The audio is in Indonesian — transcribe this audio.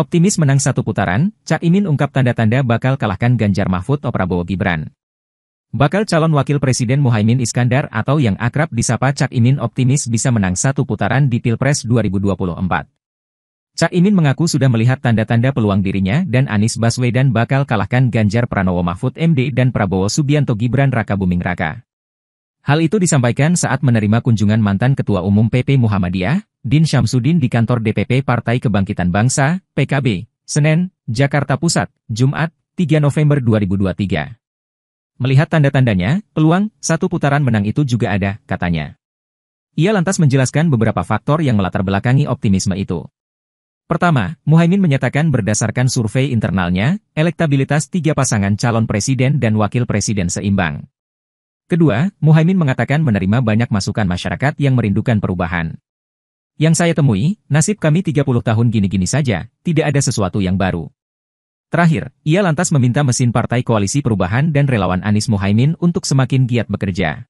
Optimis menang satu putaran, Cak Imin ungkap tanda-tanda bakal kalahkan Ganjar Mahfud atau Prabowo Gibran. Bakal calon wakil presiden Muhaimin Iskandar atau yang akrab disapa Cak Imin optimis bisa menang satu putaran di Pilpres 2024. Cak Imin mengaku sudah melihat tanda-tanda peluang dirinya dan Anies Baswedan bakal kalahkan Ganjar Pranowo Mahfud MD dan Prabowo Subianto Gibran Raka Buming Raka. Hal itu disampaikan saat menerima kunjungan mantan Ketua Umum PP Muhammadiyah, Din Syamsuddin di kantor DPP Partai Kebangkitan Bangsa, PKB, Senin, Jakarta Pusat, Jumat, 3 November 2023. Melihat tanda-tandanya, peluang satu putaran menang itu juga ada, katanya. Ia lantas menjelaskan beberapa faktor yang melatar belakangi optimisme itu. Pertama, Muhaimin menyatakan berdasarkan survei internalnya, elektabilitas tiga pasangan calon presiden dan wakil presiden seimbang. Kedua, Muhaimin mengatakan menerima banyak masukan masyarakat yang merindukan perubahan. Yang saya temui, nasib kami 30 tahun gini-gini saja, tidak ada sesuatu yang baru. Terakhir, ia lantas meminta mesin partai koalisi perubahan dan relawan Anies Muhaimin untuk semakin giat bekerja.